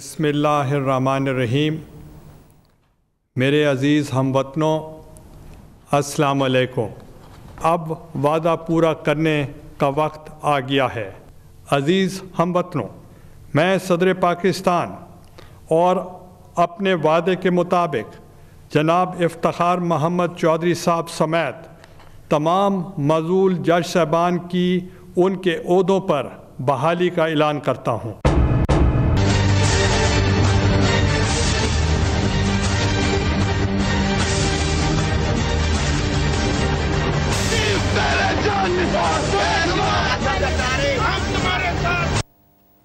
बसमीम मेरे अज़ीज़ हम वतनों असलकुम अब वादा पूरा करने का वक्त आ गया है अज़ीज़ हम वतनों मैं सदर पाकिस्तान और अपने वादे के मुताबिक जनाब इफ्तार महमद चौधरी साहब समेत तमाम मजूल जज साहबान की उनके अहदों पर बहाली का ऐलान करता हूँ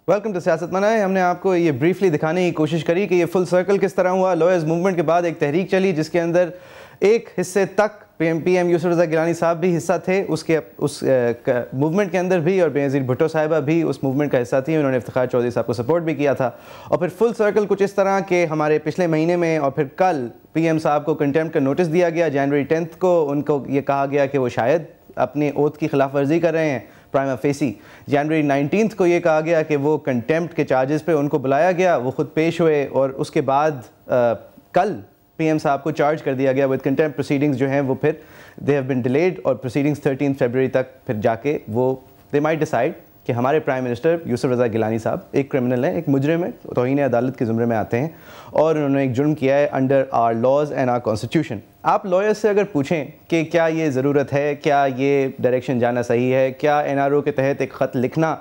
वेलकम टू सियासत मनाए हमने आपको ये ब्रीफली दिखाने की कोशिश करी कि ये फुल सर्कल किस तरह हुआ लॉयर्स मूवमेंट के बाद एक तहरीक चली जिसके अंदर एक हिस्से तक P M P M Yusuf Raza Gilani साहब भी हिस्सा थे उसके उस मूवमेंट के अंदर भी और बेनज़ीर भुट्टो साहिबा भी उस मूवमेंट का हिस्सा थी उन्होंने इफ्तार चौधरी साहब को सपोर्ट भी किया था और फिर फुल सर्कल कुछ इस तरह के हमारे पिछले महीने में और फिर कल पी एम साहब को कंटेम्प्ट का नोटिस दिया गया जनवरी टेंथ को उनको ये कहा गया कि वो शायद अपने ओत की खिलाफ वर्जी कर रहे हैं प्राइमा फेसी जनवरी नाइनटीन को ये कहा गया कि वो कंटेम्प्ट के चार्जेस पे उनको बुलाया गया वो खुद पेश हुए और उसके बाद आ, कल पीएम साहब को चार्ज कर दिया गया विद कंटेम्प्ट प्रोसीडिंग्स जो हैं वो फिर दे हैव बिन डिलेड और प्रोसीडिंग्स थर्टीन फेबररी तक फिर जाके वो दे माई डिसाइड कि हमारे प्राइम मिनिस्टर यूसुफ रज़ा गिलानी साहब एक क्रिमिनल हैं एक मुजरम है तोहन अदालत के ज़ुमरे में आते हैं और उन्होंने एक जुर्म किया है under our laws and our constitution आप लॉयर से अगर पूछें कि क्या ये ज़रूरत है क्या ये डायरेक्शन जाना सही है क्या एन के तहत एक ख़त लिखना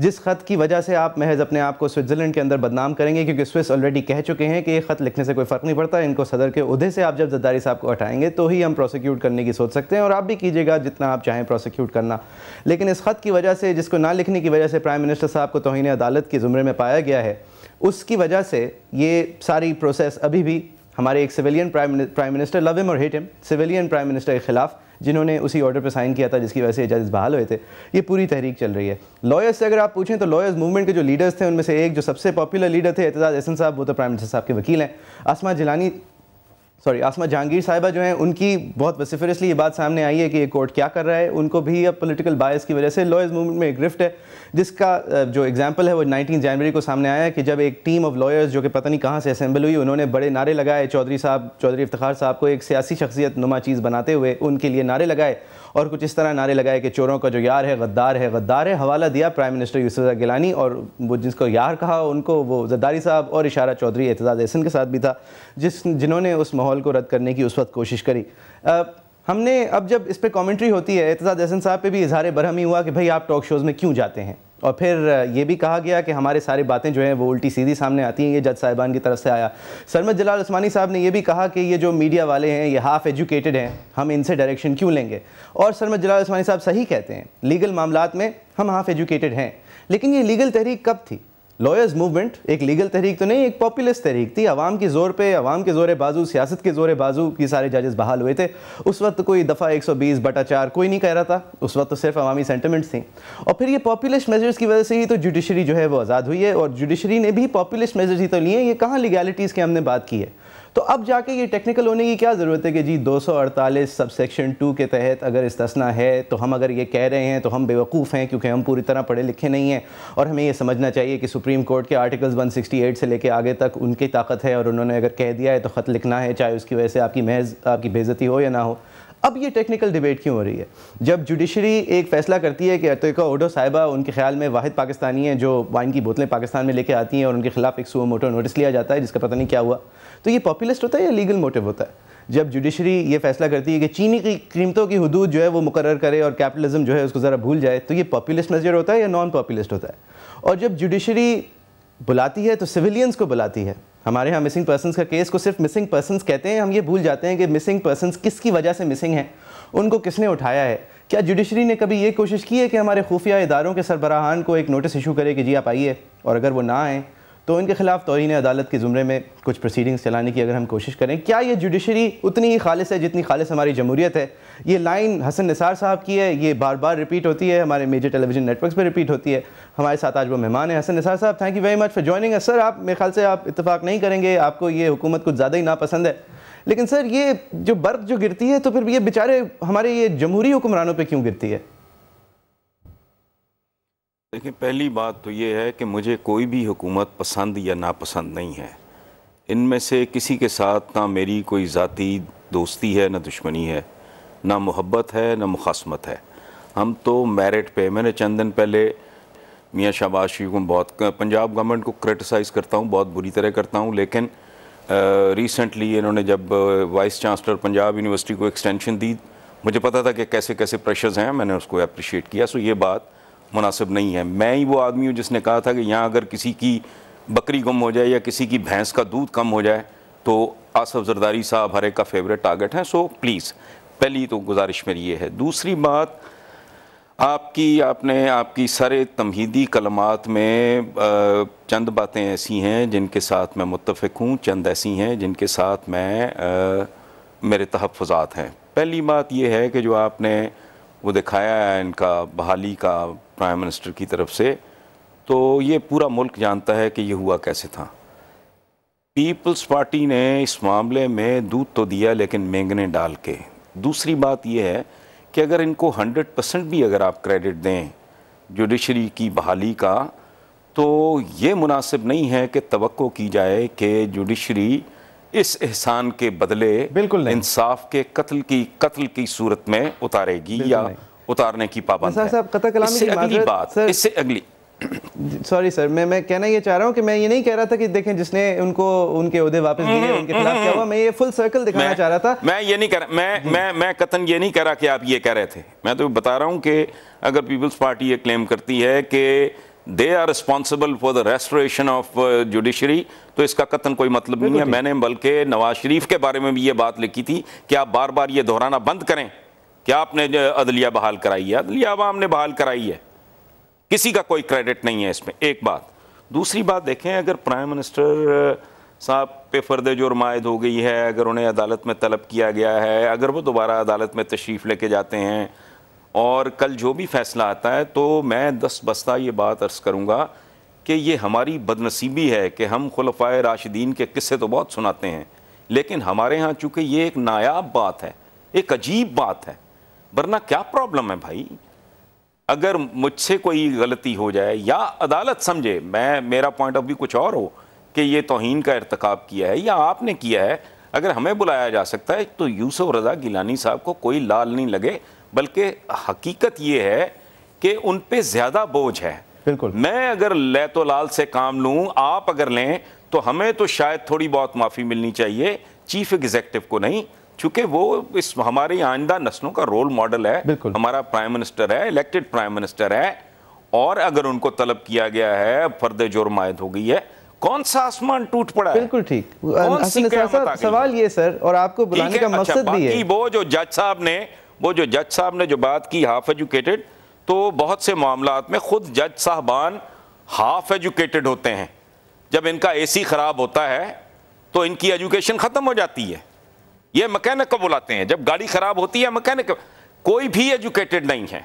जिस ख़त की वजह से आप महज अपने आप को स्विट्ज़रलैंड के अंदर बदनाम करेंगे क्योंकि स्विस ऑलरेडी कह चुके हैं कि ये ख़त लिखने से कोई फ़र्क नहीं पड़ता इनको सदर के उहदे से आप जब जद्दारी साहब को हटाएंगे तो ही हम प्रोसिक्यूट करने की सोच सकते हैं और आप भी कीजिएगा जितना आप चाहें प्रोसिक्यूट करना लेकिन इस ख़त की वजह से जिसको ना लिखने की वजह से प्राइम मिनिस्टर साहब को तोहनी अदालत के ज़ुमरे में पाया गया है उसकी वजह से ये सारी प्रोसेस अभी भी हमारे एक civilian prime minister love him और hate him civilian prime minister के खिलाफ जिन्होंने उसी ऑर्डर पर साइन किया था जिसकी वजह से जजेस बहाल हुए थे ये पूरी तहरीक चल रही है लॉयर्स से अगर आप पूछें तो लॉयर्स मूवमेंट के जो लीडर्स थे उनमें से एक जो सबसे पॉपुलर लीडर थे एतजाज एहसन साहब वो तो प्राइम मिनिस्टर साहब के वकील हैं आसमा जिलानी सॉरी आसमा जहांगीर साहिबा जो हैं उनकी बहुत वसीफरसली ये बात सामने आई है कि ये कोर्ट क्या कर रहा है उनको भी अब पॉलिटिकल बायस की वजह से लॉयर्स मूवमेंट में एक ग्रिफ्ट है जिसका जो एग्जांपल है वो 19 जनवरी को सामने आया कि जब एक टीम ऑफ लॉयर्स जो कि पता नहीं कहाँ से असेंबल हुई उन्होंने बड़े नारे लगाए चौधरी साहब चौधरी इफ्तार साहब को एक सियासी शख्सियत नुमा चीज़ बनाते हुए उनके लिए नारे लगाए और कुछ इस तरह नारे लगाए कि चोरों का जो यार है गद्दार है गद्दार है हवाला दिया प्राइम मिनिस्टर यूसुफ गिलानी और वो जिसको यार कहा उनको वो जद्दारी साहब और इशारा चौधरी एतजाज़ एहसन के साथ भी था जिस जिन्होंने उस माहौल को रद्द करने की उस वक्त कोशिश करी आ, हमने अब जब इस पर कॉमेंट्री होती है एतजाज़ एहसन साहब पर भी इजहार बरहमी हुआ कि भाई आप टॉक शोज़ में क्यों जाते हैं और फिर ये भी कहा गया कि हमारे सारी बातें जो हैं वो उल्टी सीधी सामने आती हैं ये जज साहिबान की तरफ से आया सरमद जलाल उस्मानी साहब ने ये भी कहा कि ये जो मीडिया वाले हैं ये हाफ़ एजुकेटेड हैं हम इनसे डायरेक्शन क्यों लेंगे और सरमद जलाल उस्मानी साहब सही कहते हैं लीगल मामला में हम हाफ़ एजुकेटेड हैं लेकिन ये लीगल तहरीक कब थी लॉयर्स मूवमेंट एक लीगल तहरीक तो नहीं एक पॉपुलस तहरीक थी आवाम के ज़ोर पे आवाम के ज़ोर बाजू सियासत के ज़ोर बाजू की सारे जजेस बहाल हुए थे उस वक्त कोई दफ़ा 120 बटा चार कोई नहीं कह रहा था उस वक्त तो सिर्फ अवामी सेंटिमेंट्स थी और फिर ये पॉपुलस मेजर्स की वजह से ही तो जुडिशरी जो है वो आज़ाद हुई है और जुडिशरी ने भी पॉपुलस मेजर्स ही तो लिए ये कहाँ लीगैलिटीज़ की हमने बात की है तो अब जाके ये टेक्निकल होने की क्या ज़रूरत है कि जी दो सौ अड़तालीस सब सेक्शन टू के तहत अगर इस्तना है तो हम अगर ये कह रहे हैं तो हम बेवकूफ़ हैं क्योंकि हम पूरी तरह पढ़े लिखे नहीं हैं और हमें ये समझना चाहिए कि सुप्रीम कोर्ट के आर्टिकल्स 168 से लेकर आगे तक उनकी ताकत है और उन्होंने अगर कह दिया है तो ख़त लिखना है चाहे उसकी वजह से आपकी महज आपकी बेज़ती हो या ना हो अब ये टेक्निकल डिबेट क्यों हो रही है जब जुडिशरी एक फैसला करती है कि अतोका ओडो साहिबा उनके ख्याल में वाहिद पाकिस्तानी हैं जो वाइन की बोतलें पाकिस्तान में लेके आती हैं और उनके खिलाफ एक सुओ मोटो नोटिस लिया जाता है जिसका पता नहीं क्या हुआ तो ये पॉपुलिस्ट होता है या लीगल मोटिव होता है जब जुडिशरी ये फैसला करती है कि चीनी की कीमतों की हदूद जो है वो मुकर करे और कैपिटलिज्म जो है उसको ज़रा भूल जाए तो ये पॉपुलिस्ट नज़र होता है या नॉन पॉपुलिस्ट होता है और जब जुडिशरी बुलाती है तो सिविलियंस को बुलाती है हमारे यहाँ मिसिंग पर्सनस का केस को सिर्फ मिसिंग पर्सनस कहते हैं हम ये भूल जाते हैं कि मिसिंग पर्सनस किसकी वजह से मिसिंग हैं उनको किसने उठाया है क्या जुडिशरी ने कभी ये कोशिश की है कि हमारे खुफिया इदारों के सरबराहान को एक नोटिस इशू करे कि जी आप आइए और अगर वो ना आएँ तो इनके खिलाफ तोहरीन अदालत के ज़ुमरे में कुछ प्रोसीडिंग्स चलाने की अगर हम कोशिश करें क्या ये जुडिशरी उतनी ही खालिश है जितनी खालिश हमारी जमहूरियत है ये लाइन हसन निसार साहब की है ये बार बार रिपीट होती है हमारे मेजर टेलीविजन नेटवर्क्स पर रिपीट होती है हमारे साथ आज वो मेहमान हैं हसन निसार साहब thank you very much for joining है सर आप मेरे ख्याल से आप इतफाक़ नहीं करेंगे आपको ये हुकूमत कुछ ज़्यादा ही नापसंद है लेकिन सर ये जो बर्फ़ जो गिरती है तो फिर ये बेचारे हमारे ये जमहूरी हुक्मरानों पर क्यों गिरती है देखिए पहली बात तो ये है कि मुझे कोई भी हुकूमत पसंद या नापसंद नहीं है इनमें से किसी के साथ ना मेरी कोई ज़ाती दोस्ती है ना दुश्मनी है ना मोहब्बत है ना मुखासमत है हम तो मेरिट पे मैंने चंद दिन पहले मियाँ शहबाज शरीफ को बहुत पंजाब गवर्नमेंट को क्रिटिसाइज़ करता हूँ बहुत बुरी तरह करता हूँ लेकिन रिसेंटली इन्होंने जब वाइस चांसलर पंजाब यूनिवर्सिटी को एक्सटेंशन दी मुझे पता था कि कैसे कैसे प्रेशर्स हैं मैंने उसको अप्रिशिएट किया सो ये बात मुनासिब नहीं है मैं ही वो आदमी हूँ जिसने कहा था कि यहाँ अगर किसी की बकरी गुम हो जाए या किसी की भैंस का दूध कम हो जाए तो आसफ जरदारी साहब हर एक का फेवरेट टारगेट है सो प्लीज़ पहली तो गुजारिश मेरी ये है दूसरी बात आपकी आपने आपकी सारे तमहीदी कलमात में चंद बातें ऐसी हैं जिनके साथ मैं मुतफ़ हूँ चंद ऐसी हैं जिनके साथ मैं आ, मेरे तहफ़ात हैं पहली बात यह है कि जो आपने वो दिखाया है इनका बहाली का प्राइम मिनिस्टर की तरफ से तो ये पूरा मुल्क जानता है कि ये हुआ कैसे था पीपल्स पार्टी ने इस मामले में दूध तो दिया लेकिन मेंगने डाल के दूसरी बात यह है कि अगर इनको 100 परसेंट भी अगर आप क्रेडिट दें जुडिशरी की बहाली का तो ये मुनासिब नहीं है कि तो की जाए कि जुडिशरी इस एहसान के बदले बिल्कुल इंसाफ के कत्ल की कत्ल की सूरत में उतारेगी या उतारने की पाबंदी अगली बात इससे अगली सॉरी सर मैं मैं कहना ये चाह रहा हूँ कि मैं ये नहीं कह रहा था कि देखें जिसने उनको उनके उदे वापस दिए हम्म, उनके खिलाफ हम्म, क्या हुआ हम्म। मैं ये फुल सर्कल दिखाना चाह रहा था मैं ये नहीं कह रहा मैं मैं मैं कतन ये नहीं कह रहा कि आप ये कह रहे थे मैं तो बता रहा हूँ कि अगर पीपल्स पार्टी ये क्लेम करती है कि they are responsible for the restoration of judiciary तो इसका कतन कोई मतलब नहीं है मैंने बल्कि नवाज शरीफ के बारे में भी ये बात लिखी थी कि आप बार बार ये दोहराना बंद करें क्या आपने अदलिया बहाल कराई है अदलिया आवाम ने बहाल कराई है किसी का कोई क्रेडिट नहीं है इसमें एक बात दूसरी बात देखें अगर प्राइम मिनिस्टर साहब पे फर्द आयद हो गई है अगर उन्हें अदालत में तलब किया गया है अगर वो दोबारा अदालत में तशरीफ़ लेके जाते हैं और कल जो भी फैसला आता है तो मैं दस बस्ता ये बात अर्ज़ करूँगा कि ये हमारी बदनसीबी है कि हम खुलफाए राशिदीन के किस्से तो बहुत सुनाते हैं लेकिन हमारे यहाँ चूँकि ये एक नायाब बात है एक अजीब बात है वरना क्या प्रॉब्लम है भाई अगर मुझसे कोई गलती हो जाए या अदालत समझे मैं मेरा पॉइंट ऑफ व्यू कुछ और हो कि ये तोहन का इरतकब किया है या आपने किया है अगर हमें बुलाया जा सकता है तो यूसुफ रज़ा गिलानी साहब को कोई लाल नहीं लगे बल्कि हकीकत ये है कि उन पर ज़्यादा बोझ है बिल्कुल मैं अगर ले तो लाल से काम लूँ आप अगर लें तो हमें तो शायद थोड़ी बहुत माफ़ी मिलनी चाहिए चीफ एग्जेक्टिव को नहीं चूंकि वो इस हमारी आइंदा नस्लों का रोल मॉडल है हमारा प्राइम मिनिस्टर है इलेक्टेड प्राइम मिनिस्टर है और अगर उनको तलब किया गया है फर्द जुर्मायद हो गई है कौन सा आसमान टूट पड़ा बिल्कुल ठीक सवाल ये सर और आपको बुलाने का मकसद अच्छा, भी है वो जो जज साहब ने वो जो जज साहब ने जो बात की हाफ एजुकेटेड तो बहुत से मामला में खुद जज साहबान हाफ एजुकेटेड होते हैं जब इनका एसी खराब होता है तो इनकी एजुकेशन खत्म हो जाती है ये मैकेनिक को बुलाते हैं जब गाड़ी खराब होती है मैकेनिक कोई भी एजुकेटेड नहीं है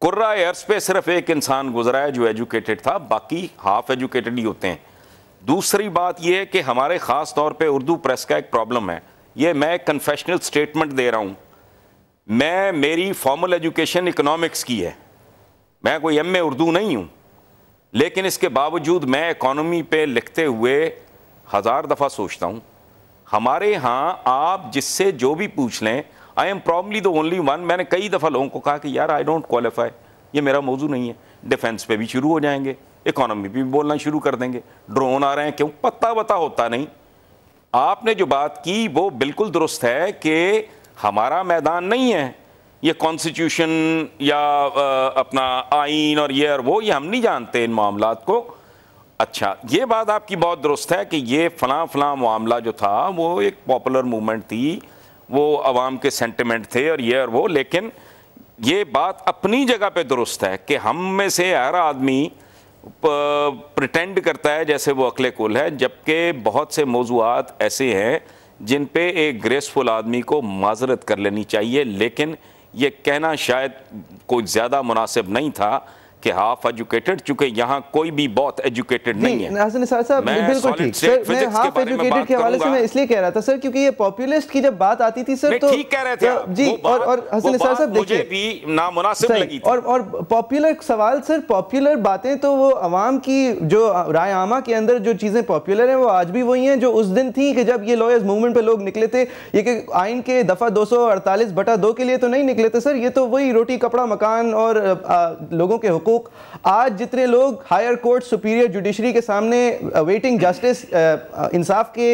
कुर्रा एयर्स पे सिर्फ एक इंसान गुजरा है जो एजुकेटेड था बाकी हाफ एजुकेटेड ही होते हैं दूसरी बात यह है कि हमारे ख़ास तौर पे उर्दू प्रेस का एक प्रॉब्लम है ये मैं कन्फेशनल स्टेटमेंट दे रहा हूँ मैं मेरी फॉर्मल एजुकेशन इकोनॉमिक्स की है मैं कोई एम उर्दू नहीं हूँ लेकिन इसके बावजूद मैं इकोनॉमी पे लिखते हुए हज़ार दफ़ा सोचता हूँ हमारे यहाँ आप जिससे जो भी पूछ लें I am probably the only one मैंने कई दफ़ा लोगों को कहा कि यार आई डोंट क्वालिफाई ये मेरा मौजू नहीं है डिफेंस पे भी शुरू हो जाएंगे इकोनॉमी भी बोलना शुरू कर देंगे ड्रोन आ रहे हैं क्यों पता वता होता नहीं आपने जो बात की वो बिल्कुल दुरुस्त है कि हमारा मैदान नहीं है ये कॉन्स्टिट्यूशन या आ, अपना आइन और ये और वो ये हम नहीं जानते इन मामला को अच्छा ये बात आपकी बहुत दुरुस्त है कि ये फ़लाँ फ़लाँ मामला जो था वो एक पॉपुलर मूवमेंट थी वो आवाम के सेंटिमेंट थे और ये और वो लेकिन ये बात अपनी जगह पे दुरुस्त है कि हम में से हर आदमी प्रटेंड करता है जैसे वो अकल कुल है जबकि बहुत से मौजूद ऐसे हैं जिन पे एक ग्रेसफुल आदमी को माजरत कर लेनी चाहिए लेकिन ये कहना शायद कोई ज़्यादा मुनासिब नहीं था कि हाफ एजुकेटेड चूंकि यहाँ कोई भी बहुत एजुकेटेड नहीं है हसन साहब बिल्कुल ठीक सर मैं हाफ एजुकेटेड के हवाले से मैं इसलिए कह रहा था सर क्योंकि ये पॉपुलिस्ट की जब बात आती थी सर तो ठीक कह रहे थे जी और और हसन साहब देखिए भी नामनासिब लगी थी। और और पॉपुलर सवाल सर पॉपुलर बातें तो वो आवाम की जो राय आमा के अंदर जो चीज़ें पॉपुलर हैं वो आज भी वही हैं जो उस दिन थी कि जब ये लॉयर्स मूवमेंट पे लोग निकले थे ये कि आइन के दफ़ा 248 बटा दो के लिए तो नहीं निकले थे सर ये तो वही रोटी कपड़ा मकान और आ, लोगों के हुकूक हकूक आज जितने लोग हायर कोर्ट सुपीरियर जुडिशरी के सामने waiting uh, justice uh, uh, इंसाफ के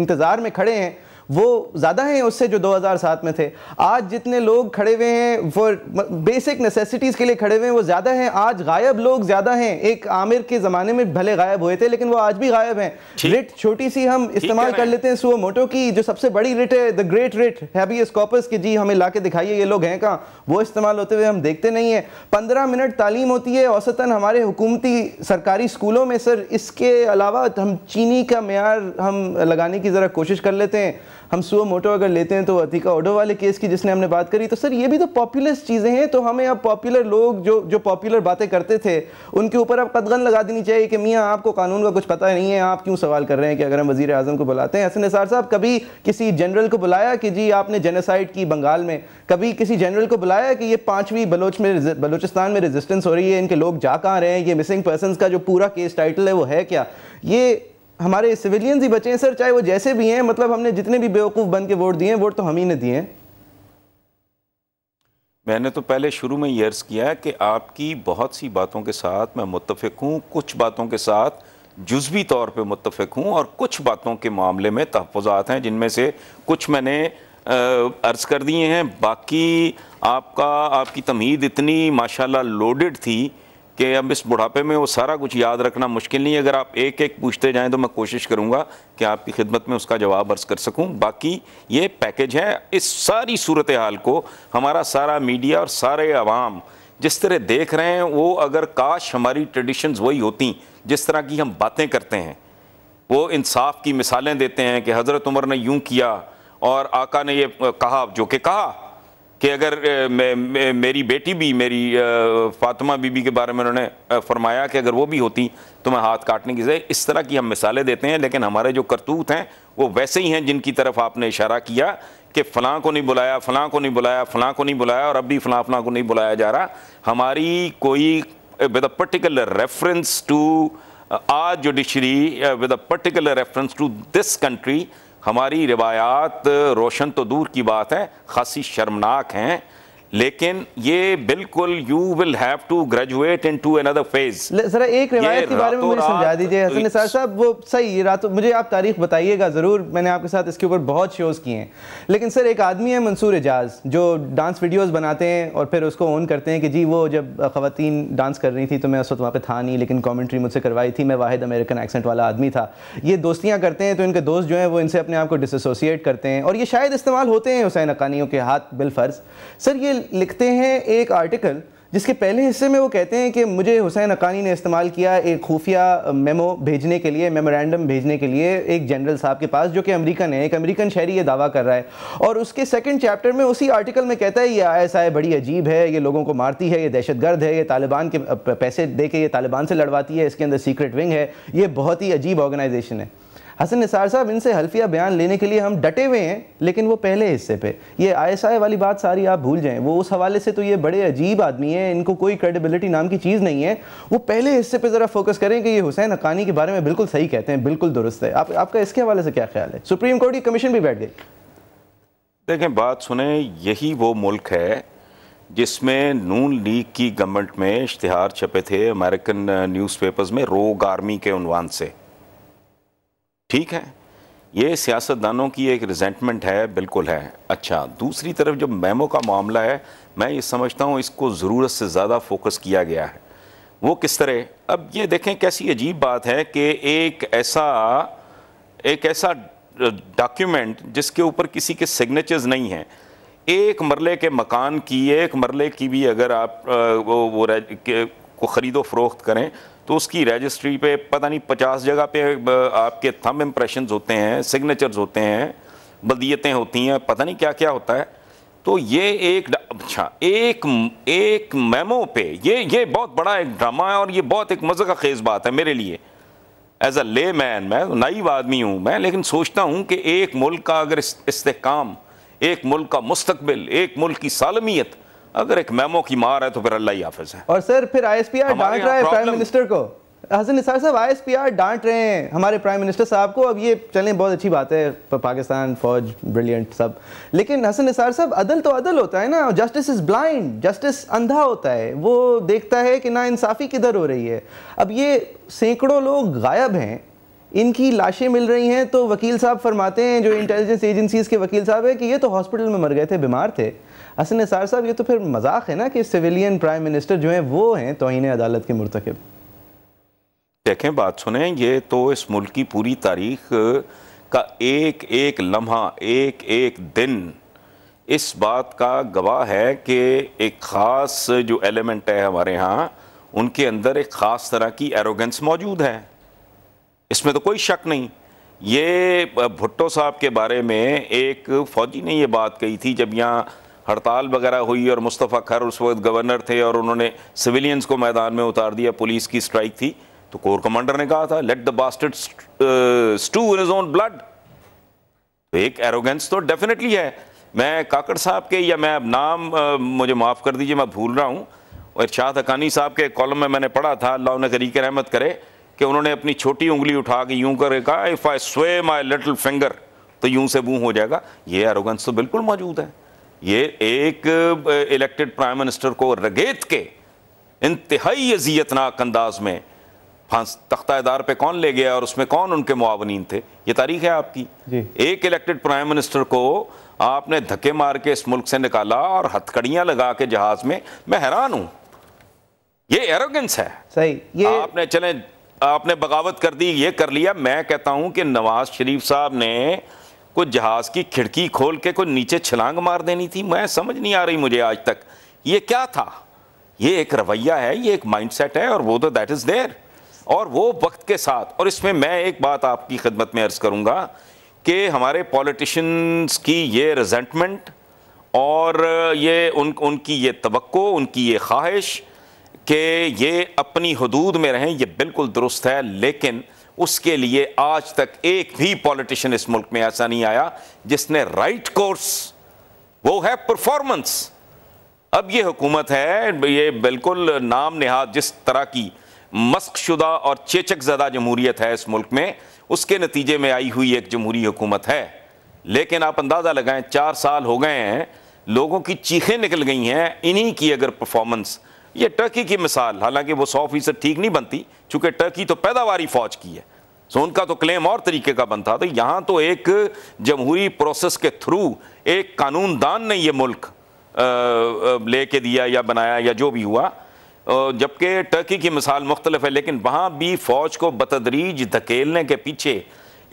इंतज़ार में खड़े हैं वो ज़्यादा हैं उससे जो 2007 में थे आज जितने लोग खड़े हुए हैं फॉर बेसिक नेसेसिटीज़ के लिए खड़े हुए हैं वो ज़्यादा हैं आज गायब लोग ज़्यादा हैं एक आमिर के ज़माने में भले गायब हुए थे लेकिन वो आज भी गायब हैं रिट छोटी सी हम इस्तेमाल कर लेते हैं सुबह मोटो की जो सबसे बड़ी रिट है the great writ habeas corpus कि जी हमें ला के दिखाइए ये लोग हैं कहाँ वो इस्तेमाल होते हुए हम देखते नहीं हैं पंद्रह मिनट तालीम होती है औसतन हमारे हुकूमती सरकारी स्कूलों में सर इसके अलावा हम चीनी का मैार हम लगाने की ज़रा कोशिश कर लेते हैं हम सुओ मोटो अगर लेते हैं तो अतिका ओडो वाले केस की जिसने हमने बात करी तो सर ये भी तो पॉपुलर चीज़ें हैं तो हमें अब पॉपुलर लोग जो जो पॉपुलर बातें करते थे उनके ऊपर अब कदगन लगा देनी चाहिए कि मियाँ आपको कानून का कुछ पता नहीं है आप क्यों सवाल कर रहे हैं कि अगर हम वजीर अजम को बुलाते हैं हसन निसार साहब कभी किसी जनरल को बुलाया कि जी आपने जेनोसाइड की बंगाल में कभी किसी जनरल को बुलाया कि ये पाँचवीं बलोच में बलोचिस्तान में रेजिस्टेंस हो रही है इनके लोग जा कहाँ रहे हैं ये मिसिंग पर्सन का जो पूरा केस टाइटल है वो है क्या ये हमारे सिविलियंस ही बचे हैं सर चाहे वो जैसे भी हैं मतलब हमने जितने भी बेवकूफ़ बन के वोट दिए हैं वोट तो हम ही ने दिए हैं मैंने तो पहले शुरू में ये अर्ज़ किया कि आपकी बहुत सी बातों के साथ मैं मुतफ़ हूँ कुछ बातों के साथ जुजवी तौर पे मुतफ़ हूँ और कुछ बातों के मामले में तहफ़ात हैं जिनमें से कुछ मैंने अर्ज़ कर दिए हैं बाकी आपका आपकी तमीद इतनी माशाल्लाह लोडेड थी कि अब इस बुढ़ापे में वो सारा कुछ याद रखना मुश्किल नहीं है अगर आप एक एक पूछते जाएं तो मैं कोशिश करूंगा कि आपकी खिदमत में उसका जवाब अर्ज कर सकूं बाकी ये पैकेज है इस सारी सूरत हाल को हमारा सारा मीडिया और सारे आवाम जिस तरह देख रहे हैं वो अगर काश हमारी ट्रेडिशंस वही होती जिस तरह की हम बातें करते हैं वो इंसाफ की मिसालें देते हैं कि हज़रत उमर ने यूँ किया और आका ने ये कहा जो कि कहा कि अगर मे, मे, मेरी बेटी भी मेरी फातिमा बीबी के बारे में उन्होंने फरमाया कि अगर वो भी होती तो मैं हाथ काटने की जगह इस तरह की हम मिसालें देते हैं लेकिन हमारे जो करतूत हैं वो वैसे ही हैं जिनकी तरफ आपने इशारा किया कि फ़लाँ को नहीं बुलाया फलां को नहीं बुलाया फलां को नहीं बुलाया और अब भी फलां फलां को नहीं बुलाया जा रहा हमारी कोई with a particular reference to a judiciary with a particular reference to this country हमारी रिवायात रोशन तो दूर की बात है खासी शर्मनाक हैं लेकिन ये बिल्कुल you will have to graduate into another phase sir एक रिवायत के बारे में मुझे समझा दीजिए हसन तो निसार साहब वो सही रात मुझे आप तारीख बताइएगा ज़रूर मैंने आपके साथ इसके ऊपर बहुत शोज़ किए हैं लेकिन सर एक आदमी है मंसूर एजाज जो डांस वीडियोस बनाते हैं और फिर उसको ओन करते हैं कि जी वो जब खातन डांस कर रही थी तो मैं उस वक्त वहाँ पर था नहीं लेकिन कॉमेंट्री मुझसे करवाई थी मैं वाहिद अमेरिकन एक्सेंट वाला आदमी था ये दोस्तियाँ करते हैं तो इनके दोस्त जो हैं वो इनसे अपने आप को डिसोसिएट करते हैं और ये शायद इस्तेमाल होते हैं हुसैन अकानियों के हाथ बिलफर्ज सर ये लिखते हैं एक आर्टिकल जिसके पहले हिस्से में वो कहते हैं कि मुझे हुसैन अकानी ने इस्तेमाल किया एक खुफिया मेमो भेजने के लिए मेमोरेंडम भेजने के लिए एक जनरल साहब के पास जो कि अमेरिकन है एक अमेरिकन शहरी ये दावा कर रहा है और उसके सेकंड चैप्टर में उसी आर्टिकल में कहता है ये आई बड़ी अजीब है ये लोगों को मारती है ये दहशतगर्द है ये तालिबान के पैसे दे के ये तालिबान से लड़वाती है इसके अंदर सीक्रेट विंग है ये बहुत ही अजीब ऑर्गेनाइजेशन है हसन निसार साहब इनसे हल्फिया बयान लेने के लिए हम डटे हुए हैं लेकिन वो पहले हिस्से पे ये आईएसआई वाली बात सारी आप भूल जाएं वो उस हवाले से तो ये बड़े अजीब आदमी हैं इनको कोई क्रेडिबिलिटी नाम की चीज़ नहीं है वो पहले हिस्से पर ज़रा फोकस करें कि ये हुसैन हकानी के बारे में बिल्कुल सही कहते हैं बिल्कुल दुरुस्त है आप, आपका इसके हवाले से क्या ख्याल है सुप्रीम कोर्ट की कमीशन भी बैठ गई देखें बात सुने यही वो मुल्क है जिसमें नून लीग की गवर्नमेंट में इश्तहार छपे थे अमेरिकन न्यूज़पेपर्स में रोग आर्मी के उनवान से ठीक है ये सियासतदानों की एक रिजेंटमेंट है बिल्कुल है अच्छा दूसरी तरफ जब मेमो का मामला है मैं ये समझता हूँ इसको ज़रूरत से ज़्यादा फोकस किया गया है वो किस तरह अब ये देखें कैसी अजीब बात है कि एक ऐसा एक ऐसा डॉक्यूमेंट जिसके ऊपर किसी के सिग्नेचर्स नहीं हैं एक मरले के मकान की एक मरले की भी अगर आप वो वो को ख़रीदो फरोख्त करें तो उसकी रजिस्ट्री पे पता नहीं पचास जगह पे आपके थम इम्प्रेशन होते हैं सिग्नेचर्स होते हैं बदियतें होती हैं पता नहीं क्या क्या होता है तो ये एक अच्छा एक एक मेमो पे ये ये बहुत बड़ा एक ड्रामा है और ये बहुत एक मज़े का खेज बात है मेरे लिए एज अ ले मैन मैं नाइव आदमी हूँ मैं लेकिन सोचता हूँ कि एक मुल्क का अगर इस्तेकाम एक मुल्क का मुस्तबिल एक मुल्क की सालमियत अगर एक मेमो की मार है तो फिर अल्लाह ही हाफिज है और सर फिर आईएसपीआर डांट रहा है प्राइम मिनिस्टर को हसन निसार साहब आर डांट रहे हैं हमारे प्राइम मिनिस्टर साहब को अब ये चलें बहुत अच्छी बात है पाकिस्तान फौज ब्रिलियंट सब लेकिन हसन निसार साहब अदल तो अदल होता है ना जस्टिस इज़ ब्लाइंड जस्टिस अंधा होता है वो देखता है कि ना इंसाफ़ी किधर हो रही है अब ये सैकड़ों लोग गायब हैं इनकी लाशें मिल रही हैं तो वकील साहब फरमाते हैं जो इंटेलिजेंस एजेंसीज़ के वकील साहब है कि ये तो हॉस्पिटल में मर गए थे बीमार थे असल निसार साहब ये तो फिर मजाक है ना कि सिविलियन प्राइम मिनिस्टर जो हैं वो हैं तोहन अदालत के मरतकब देखें बात सुने ये तो इस मुल्क की पूरी तारीख का एक एक लम्हा एक एक दिन इस बात का गवाह है कि एक ख़ास जो एलिमेंट है हमारे यहाँ उनके अंदर एक ख़ास तरह की एरोगेंस मौजूद है इसमें तो कोई शक नहीं ये भुट्टो साहब के बारे में एक फ़ौजी ने ये बात कही थी जब यहाँ हड़ताल वगैरह हुई और मुस्तफ़ा खर उस वक्त गवर्नर थे और उन्होंने सिविलियंस को मैदान में उतार दिया पुलिस की स्ट्राइक थी तो कोर कमांडर ने कहा था let the bastard stew in his own blood तो एक एरोगेंस तो डेफिनेटली है मैं काकड़ साहब के या मैं अब नाम uh, मुझे माफ़ कर दीजिए मैं भूल रहा हूँ इर्शाद हकानी साहब के कॉलम में मैंने पढ़ा था अल्लाह उन्हें तरीके रहमत करे कि उन्होंने अपनी छोटी उंगली उठा के यूं कर कहा इफ़ आई स्वे माई लिटल फिंगर तो यूं से बूँ हो जाएगा ये एरोगेंस तो बिल्कुल मौजूद है ये एक इलेक्टेड प्राइम मिनिस्टर को रगेत के इंतहाई अजियतनाक अंदाज में फांस तख्तादार पे कौन ले गया और उसमें कौन उनके मुआवनीन थे ये तारीख है आपकी एक इलेक्टेड प्राइम मिनिस्टर को आपने धक्के मार के इस मुल्क से निकाला और हथकड़ियां लगा के जहाज में मैं हैरान हूं ये एरोगेंस है सही ये आपने चले आपने बगावत कर दी ये कर लिया मैं कहता हूं कि नवाज शरीफ साहब ने को जहाज़ की खिड़की खोल के कोई नीचे छलांग मार देनी थी मैं समझ नहीं आ रही मुझे आज तक ये क्या था ये एक रवैया है ये एक माइंडसेट है और वो तो दैट इज़ देयर और वो वक्त के साथ और इसमें मैं एक बात आपकी खिदमत में अर्ज़ करूँगा कि हमारे पॉलिटिशन्स की ये रिजेंटमेंट और ये उन उनकी ये तो उनकी ये ख्वाहिश कि ये अपनी हदूद में रहें ये बिल्कुल दुरुस्त है लेकिन उसके लिए आज तक एक भी पॉलिटिशियन इस मुल्क में ऐसा नहीं आया जिसने राइट कोर्स वो है परफॉर्मेंस अब ये हुकूमत है ये बिल्कुल नाम नहाद जिस तरह की मस्कशुदा और चेचक ज़दा जमहूरियत है इस मुल्क में उसके नतीजे में आई हुई एक जमहूरी हुकूमत है लेकिन आप अंदाज़ा लगाएं चार साल हो गए हैं लोगों की चीखें निकल गई हैं इन्हीं की अगर परफॉर्मेंस ये टर्की की मिसाल हालांकि वो सौ फीसद ठीक नहीं बनती चूंकि टर्की तो पैदावारी फौज की है सो उनका तो क्लेम और तरीके का बनता तो यहाँ तो एक जमहूरी प्रोसेस के थ्रू एक कानून दान ने ये मुल्क लेके दिया या बनाया या जो भी हुआ जबकि टर्की की मिसाल मुख्तलफ है लेकिन वहाँ भी फ़ौज को बतदरीज धकेलने के पीछे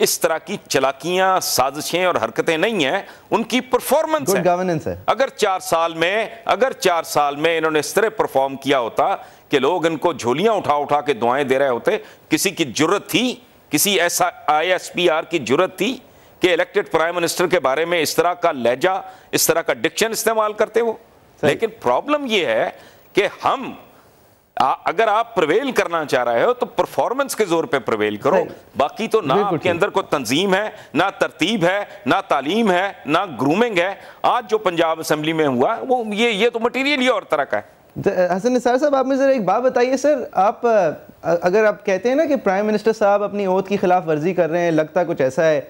इस तरह की चलाकियां साजिशें और हरकतें नहीं हैं उनकी परफॉर्मेंस है गवर्नेंस है अगर चार साल में अगर चार साल में इन्होंने इस तरह परफॉर्म किया होता कि लोग इनको झोलियां उठा उठा के दुआएं दे रहे होते किसी की जरूरत थी किसी ऐसा आईएसपीआर की जरूरत थी कि इलेक्टेड प्राइम मिनिस्टर के बारे में इस तरह का लहजा इस तरह का डिक्शन इस्तेमाल करते वो लेकिन प्रॉब्लम यह है कि हम आ, अगर आप प्रवेल करना चाह रहे हो तो परफॉर्मेंस के जोर पे प्रवेल करो बाकी तो ना आपके अंदर कोई तंजीम है ना तरतीब है ना तालीम है ना ग्रूमिंग है आज जो पंजाब असम्बली में हुआ वो ये ये तो मटेरियल ही और तरह का है हसन निसार साहब आप मुझे एक बात बताइए सर आप अगर आप कहते हैं ना कि प्राइम मिनिस्टर साहब अपनी ओत की खिलाफ वर्जी कर रहे हैं लगता कुछ ऐसा है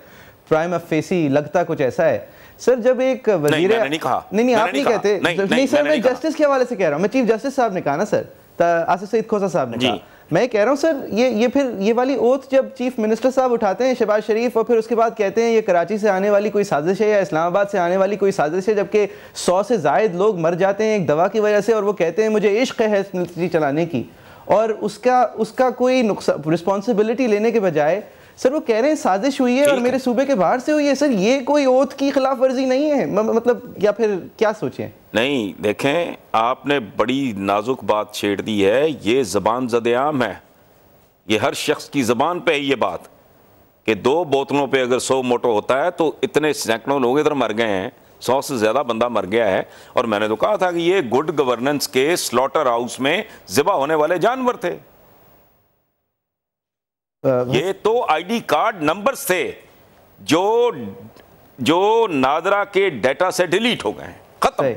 प्राइम अफेसी लगता कुछ ऐसा है सर जब एक वजीर नहीं, नहीं, नहीं, नहीं, आप नहीं कहते नहीं सर मैं जस्टिस के हवाले से कह रहा हूँ मैं चीफ जस्टिस साहब ने कहा ना सर आसिफ सईद खोसा साहब ने कहा मैं कह रहा हूँ सर ये ये फिर ये वाली ओथ जब चीफ मिनिस्टर साहब उठाते हैं शहबाज शरीफ और फिर उसके बाद कहते हैं ये कराची से आने वाली कोई साजिश है या इस्लामाबाद से आने वाली कोई साजिश है जबकि सौ से जायद लोग मर जाते हैं एक दवा की वजह से और वो कहते हैं मुझे इश्क है मिलिट्री चलाने की और उसका उसका कोई रिस्पॉन्सिबिलिटी लेने के बजाय सर वो कह रहे हैं साजिश हुई है और मेरे सूबे के बाहर से हुई है सर ये कोई ओथ की खिलाफ वर्जी नहीं है मतलब या फिर क्या सोचें नहीं देखें आपने बड़ी नाजुक बात छेड़ दी है ये जबान आम है ये हर शख्स की जबान पे है ये बात कि दो बोतलों पे अगर सौ मोटो होता है तो इतने सैकड़ों लोग इधर मर गए हैं सौ से ज़्यादा बंदा मर गया है और मैंने तो कहा था कि ये गुड गवर्नेंस के स्लॉटर हाउस में ज़िबा होने वाले जानवर थे ये तो आईडी कार्ड नंबर्स थे जो जो नादरा के डेटा से डिलीट हो गए खत्म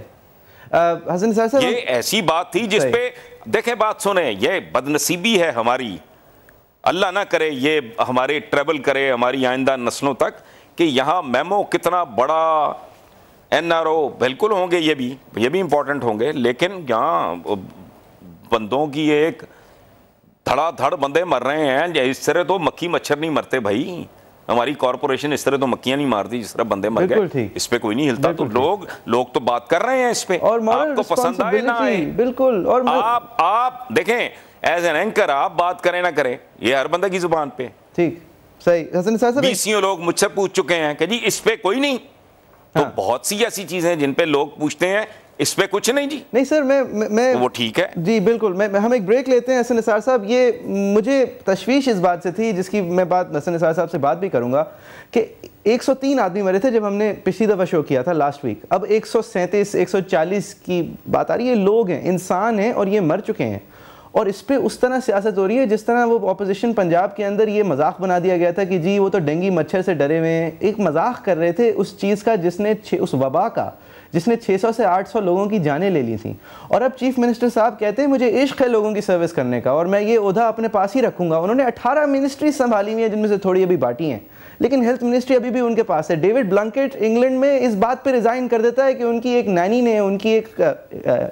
हसन सर ये ऐसी बात थी जिसपे देखे बात सुने ये बदनसीबी है हमारी अल्लाह ना करे ये हमारे ट्रेवल करे हमारी आइंदा नस्लों तक कि यहाँ मेमो कितना बड़ा एनआरओ बिल्कुल होंगे ये भी ये भी इम्पोर्टेंट होंगे लेकिन यहाँ बंदों की एक धड़ाधड़ बंदे मर रहे हैं इस तरह तो मक्खी मच्छर नहीं मरते भाई हमारी कॉरपोरेशन इस तरह तो मक्खियां नहीं मारती जिस तरह बंदे मर गए इस पे कोई नहीं हिलता तो लोग लोग तो बात कर रहे हैं इस पे और आपको पसंद आए ना आए बिल्कुल और आप आप देखें एज एन एंकर आप बात करें ना करें ये हर बंदे की जुबान पे ठीक सही हसन बीसियों लोग मुझसे पूछ चुके हैं कि जी इस पे कोई नहीं तो हाँ। बहुत सी ऐसी चीजें हैं जिन पे लोग पूछते हैं इस पे कुछ नहीं जी नहीं सर मैं मैं वो ठीक है जी बिल्कुल मैं मैं हम एक ब्रेक लेते हैं ऐसे निसार साहब ये मुझे तशवीश इस बात से थी जिसकी मैं बात नसन निसार साहब से बात भी करूंगा कि 103 आदमी मरे थे जब हमने पिछली दफ़ा शो किया था लास्ट वीक अब एक सौ 140 की बात आ रही है लोग हैं इंसान हैं और ये मर चुके हैं और इस पर उस तरह सियासत हो रही है जिस तरह वो अपोजिशन पंजाब के अंदर ये मजाक बना दिया गया था कि जी वो तो डेंगी मच्छर से डरे हुए हैं एक मजाक कर रहे थे उस चीज़ का जिसने उस वबा का जिसने 600 से 800 लोगों की जानें ले ली थी और अब चीफ मिनिस्टर साहब कहते हैं मुझे इश्क है लोगों की सर्विस करने का और मैं ये उदा अपने पास ही रखूंगा उन्होंने अठारह मिनिस्ट्री संभाली हुई है जिनमें से थोड़ी अभी बाटी हैं लेकिन हेल्थ मिनिस्ट्री अभी भी उनके पास है डेविड ब्लंकेट इंग्लैंड में इस बात पर रिज़ाइन कर देता है कि उनकी एक नैनी ने उनकी एक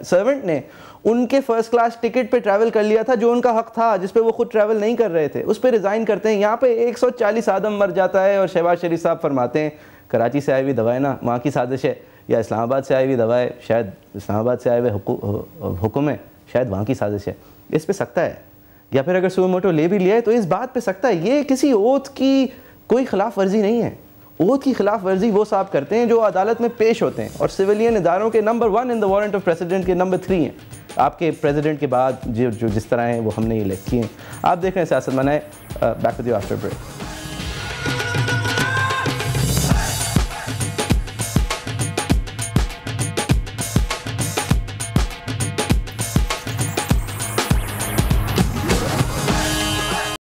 सर्वेंट ने उनके फर्स्ट क्लास टिकट पे ट्रैवल कर लिया था जो उनका हक था जिस पे वो खुद ट्रैवल नहीं कर रहे थे उस पर रिज़ाइन करते हैं यहाँ पे 140 आदम मर जाता है और शहबाज शरीफ साहब फरमाते हैं कराची से आई हुई दवाएं ना माँ की साजिश है या इस्लामाबाद से आई हुई दवाएँ शायद इस्लामाबाद से आए हुए हुक्म है शायद वहाँ की साजिश है इस पर सकता है या फिर अगर मोटो ले भी लिया है तो इस बात पर सकता है ये किसी ओत की कोई खिलाफ वर्जी नहीं है ओत की खिलाफ वर्जी वो साहब करते हैं जो अदालत में पेश होते हैं और सिविलियन इदारों के number one in the warrant of precedence के नंबर थ्री हैं आपके प्रेसिडेंट के बाद जो जो जिस तरह हैं वो हमने इलेक्ट किए हैं आप देख रहे हैं सियासत मनाए back with you after break